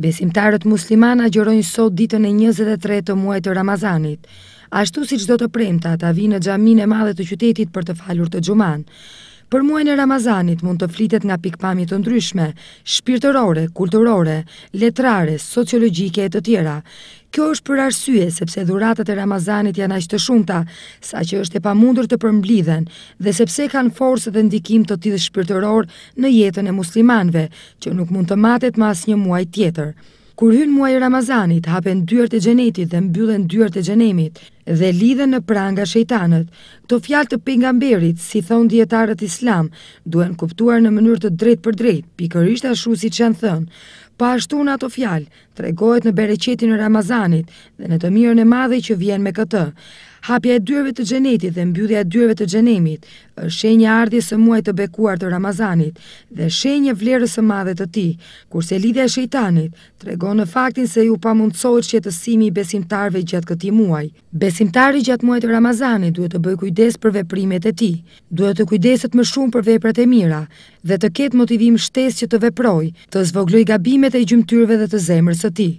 Besimtarët musliman gjërojnë sot ditën e 23 të muaj të Ramazanit. Ashtu si qdo të premta, ta vinë në gjamin e madhe të qytetit për të falur të gjumanë. Për muajnë e Ramazanit mund të flitet nga pikpamit të ndryshme, shpirtërore, kulturore, letrare, sociologike e të tjera. Kjo është për arsye sepse dhuratat e Ramazanit janë ashtë të shumta, sa që është e pa mundur të përmblidhen, dhe sepse kanë forës dhe ndikim të tjithë shpirtëror në jetën e muslimanve, që nuk mund të matet mas një muaj tjetër. Kur hynë muaj Ramazanit, hapen dyrët e gjenetit dhe mbyllen dyrët e gjenemit, dhe lidhe në pranga shejtanët. Këto fjalë të pingamberit, si thon dietarët islam, duhen kuptuar në mënyrë të drejtë për drejt, pikërisht ashtu si në thënë. Pa ashtu në ato fjalë, tregojt në bereqetin e Ramazanit dhe në të mirën e madhe që vjen me këtë. Hapja e dyerve të xhenetit dhe mbyllja e dyerve të xhenemit është shenja e së muajit të bekuar të Ramazanit dhe shenja e vlerës së madhe të tij, kurse lidhja e shejtanit tregon në faktin se ju pamundsohet shqetësimi i besimtarëve gjatë këtij muaji. Besimtari gjatë muajit Ramazanit duhet të bëj kujdes për veprimet e tij. Duhet të kujdeset më shumë për veprat e mira dhe të ketë motivim shtesë që të veproj, të zvogloj gabimet e gjymtyrëve dhe të zemrës së tij.